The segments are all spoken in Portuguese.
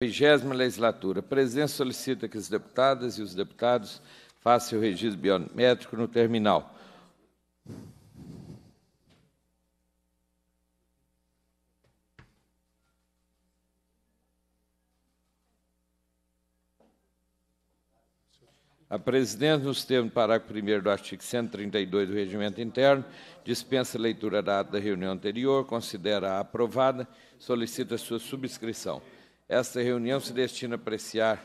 vigésima legislatura. A presença solicita que as deputadas e os deputados façam o registro biométrico no terminal. A presidente, nos termos do parágrafo 1 do artigo 132 do Regimento Interno, dispensa a leitura da ata da reunião anterior, considera-a aprovada, solicita sua subscrição. Esta reunião se destina a apreciar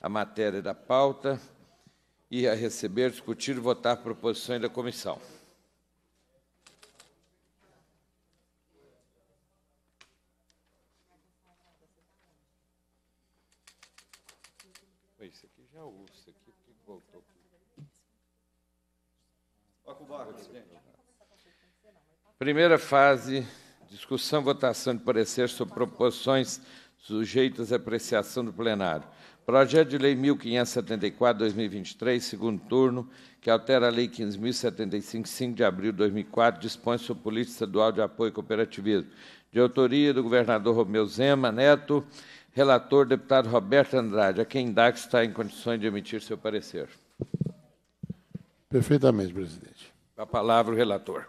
a matéria da pauta e a receber, discutir e votar proposições da comissão. aqui já é aqui que voltou. Primeira fase, discussão, votação de parecer sobre proposições sujeitas à apreciação do plenário. Projeto de Lei 1574-2023, segundo turno, que altera a Lei 15.075, 5 de abril de 2004, dispõe sobre Política Estadual de Apoio e Cooperativismo. De autoria do governador Romeu Zema Neto, relator deputado Roberto Andrade, a quem dá que está em condições de emitir seu parecer. Perfeitamente, presidente. A palavra o relator.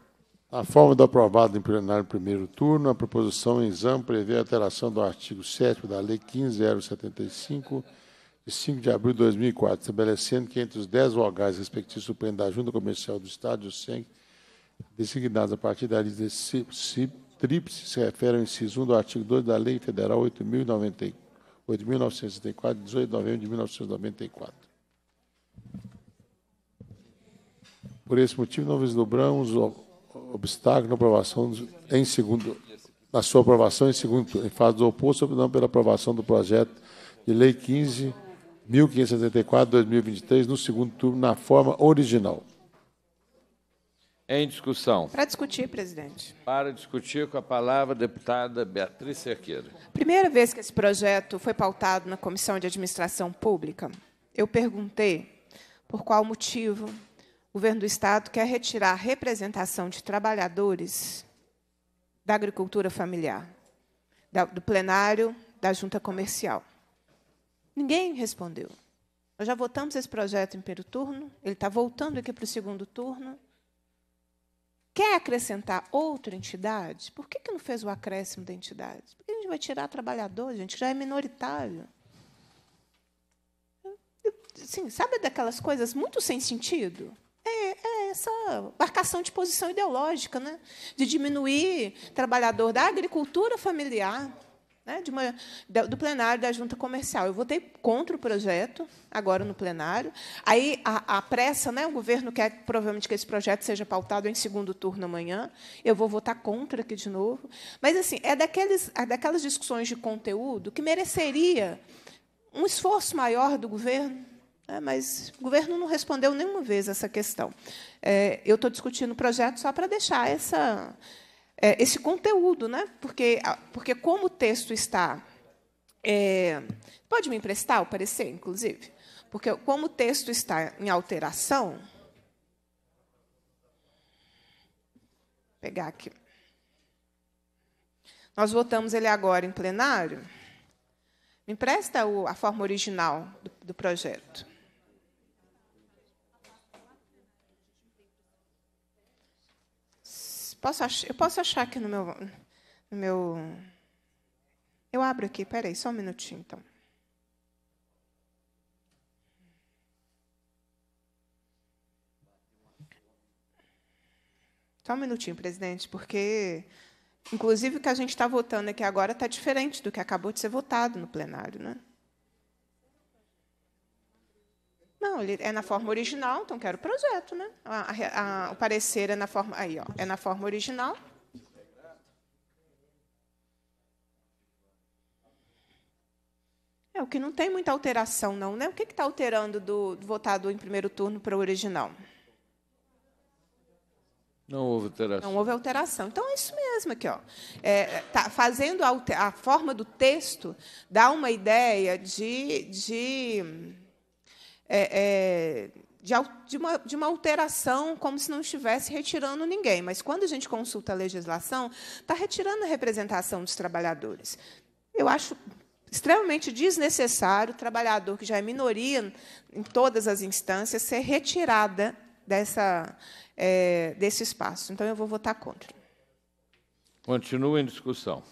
A forma do aprovado em plenário primeiro turno, a proposição em exame prevê a alteração do artigo 7 da Lei 15075, de 5 de abril de 2004, estabelecendo que entre os 10 vogais respectivos supremos da Junta Comercial do Estado o SENC, designados a partir da lista tríplice, se refere ao inciso 1 do artigo 2 da Lei Federal 8.994, 8.964, 18 de novembro de 1994. Por esse motivo, não vislumbramos obstáculo na aprovação em segundo, na sua aprovação em segundo em fase do oposto, pela aprovação do projeto de lei 15.574/2023 no segundo turno na forma original. Em discussão. Para discutir, presidente. Para discutir com a palavra a deputada Beatriz Cerqueira. Primeira vez que esse projeto foi pautado na Comissão de Administração Pública, eu perguntei por qual motivo o governo do Estado quer retirar a representação de trabalhadores da agricultura familiar, do plenário da junta comercial. Ninguém respondeu. Nós já votamos esse projeto em primeiro turno, ele está voltando aqui para o segundo turno. Quer acrescentar outra entidade? Por que, que não fez o acréscimo da entidade? Por que a gente vai tirar trabalhador, gente? Já é minoritário. Sim, sabe daquelas coisas muito sem sentido? essa marcação de posição ideológica, né? de diminuir trabalhador da agricultura familiar, né? de uma, do plenário da junta comercial. Eu votei contra o projeto, agora no plenário. Aí a, a pressa, né? o governo quer provavelmente que esse projeto seja pautado em segundo turno amanhã. Eu vou votar contra aqui de novo. Mas assim, é, daqueles, é daquelas discussões de conteúdo que mereceria um esforço maior do governo é, mas o governo não respondeu nenhuma vez essa questão. É, eu estou discutindo o projeto só para deixar essa, é, esse conteúdo, né? porque, porque como o texto está. É, pode me emprestar o parecer, inclusive? Porque como o texto está em alteração. Vou pegar aqui. Nós votamos ele agora em plenário. Me empresta o, a forma original do, do projeto. Posso ach... Eu posso achar aqui no meu... no meu. Eu abro aqui, peraí, só um minutinho então. Só um minutinho, presidente, porque, inclusive, o que a gente está votando aqui agora está diferente do que acabou de ser votado no plenário, né? Não, ele é na forma original, então quero o projeto, né? A, a, a, o parecer é na forma. Aí, ó, é na forma original. É, o que não tem muita alteração, não, né? O que está alterando do, do votado em primeiro turno para o original? Não houve alteração. Não houve alteração. Então é isso mesmo aqui, ó. É, é tá fazendo a, a, forma do texto dá uma ideia de, de é, é, de, de, uma, de uma alteração, como se não estivesse retirando ninguém. Mas quando a gente consulta a legislação, está retirando a representação dos trabalhadores. Eu acho extremamente desnecessário o trabalhador que já é minoria em todas as instâncias ser retirada dessa, é, desse espaço. Então, eu vou votar contra. Continua em discussão.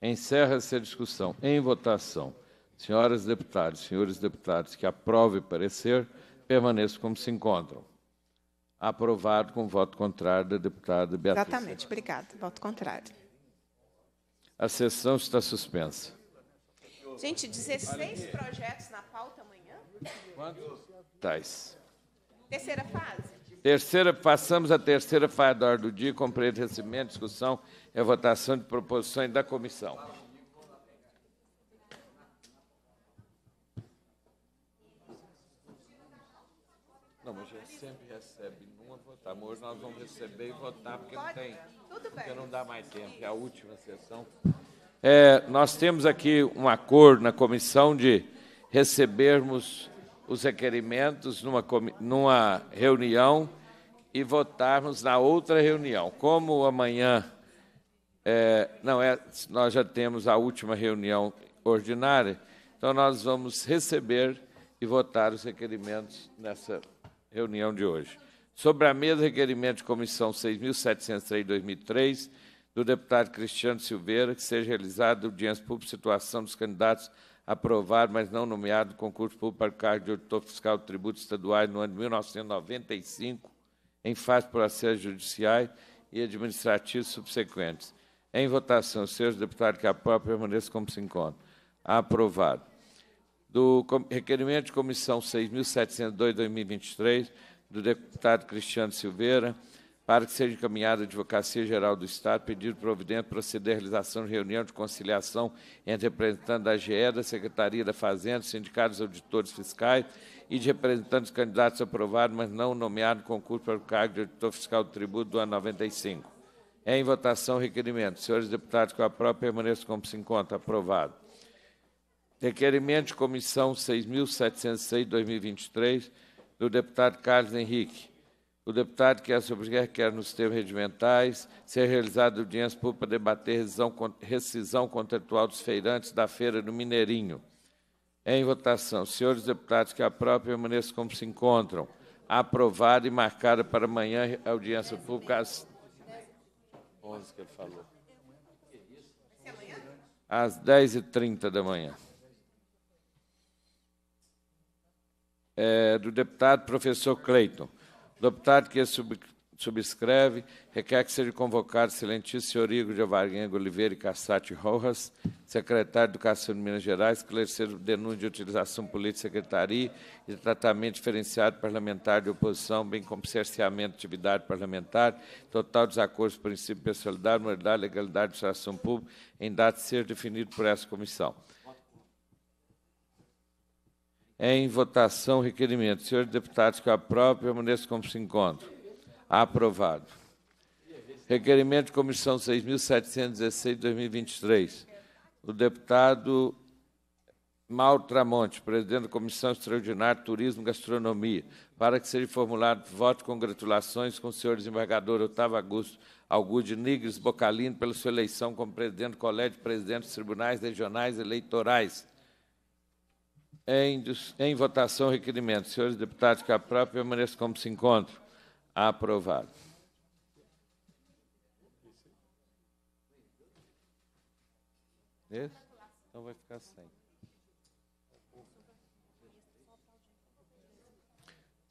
Encerra-se a discussão. Em votação. Senhoras deputadas, senhores deputados, que aprove o parecer, permaneçam como se encontram. Aprovado com voto contrário da deputada Beatriz. Exatamente, obrigada. Voto contrário. A sessão está suspensa. Gente, 16 projetos na pauta amanhã? Quantos? Tais. Terceira fase? Terceira, passamos à terceira fase da hora do dia, compreendo recebimento, discussão e votação de proposições da comissão. Hoje sempre recebe, não votamos. Hoje nós vamos receber e votar, porque não tem. Porque não dá mais tempo, é a última sessão. É, nós temos aqui um acordo na comissão de recebermos os requerimentos numa, numa reunião e votarmos na outra reunião. Como amanhã é, não é, nós já temos a última reunião ordinária, então nós vamos receber e votar os requerimentos nessa reunião de hoje. Sobre a mesa, requerimento de comissão 6.703-2003, do deputado Cristiano Silveira, que seja realizada audiência pública situação dos candidatos aprovado, mas não nomeado, do concurso público para o cargo de auditor fiscal de tributos estaduais no ano de 1995, em fase de processos judiciais e administrativos subsequentes. Em votação, seja o deputado que própria permaneça como se encontra. Aprovado do requerimento de comissão 6.702-2023, do deputado Cristiano Silveira, para que seja encaminhado à Advocacia Geral do Estado, pedido providente proceder à realização de reunião de conciliação entre representantes da GE, da Secretaria da Fazenda, sindicatos auditores fiscais e de representantes candidatos aprovados, mas não nomeados concurso para o cargo de auditor fiscal do tributo do ano 95. É em votação o requerimento. Senhores deputados, com a própria permaneça como se encontra. Aprovado. Requerimento de comissão 6.706-2023, do deputado Carlos Henrique. O deputado que é subscreve quer, nos termos regimentais, ser realizada audiência pública para debater rescisão contratual dos feirantes da Feira do Mineirinho. Em votação. Senhores deputados que própria permaneçam como se encontram. Aprovada e marcada para amanhã a audiência pública às 11 que ele falou. Às 10h30 da manhã. é, do deputado professor Cleiton. O deputado que sub, subscreve requer que seja convocado o excelentíssimo senhor Igor de Avarenga Oliveira e Cassati Rojas, secretário de Educação de Minas Gerais, esclarecer o denúncio de utilização política de secretaria e de tratamento diferenciado parlamentar de oposição, bem como cerceamento de atividade parlamentar, total desacordo com princípio de pessoalidade, moralidade e legalidade de administração pública, em dado ser definido por essa comissão. Em votação, requerimento. Senhores deputados que aprovam, permaneçam como se encontra Aprovado. Requerimento de comissão 6.716, 2023. O deputado Maltramonte, presidente da Comissão Extraordinária de Turismo e Gastronomia, para que seja formulado voto de congratulações com o senhor desembargador Otávio Augusto Augusto Nigres Bocalino pela sua eleição como presidente do Colégio de Presidentes dos Tribunais Regionais Eleitorais em, em votação, requerimento. Senhores deputados, que a própria permaneça como se encontra. Aprovado. Esse? Então vai ficar sem.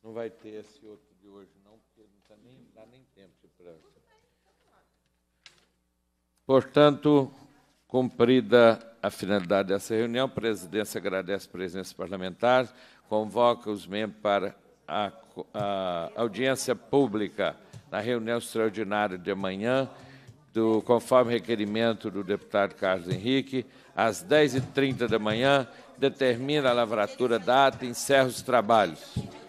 Não vai ter esse outro de hoje, não, porque não tá nem, dá nem tempo de pressa. Portanto, cumprida a finalidade dessa reunião, a presidência agradece a presença parlamentar, convoca os membros para a, a audiência pública na reunião extraordinária de amanhã, do, conforme requerimento do deputado Carlos Henrique, às 10h30 da manhã, determina a lavratura da ata e encerra os trabalhos.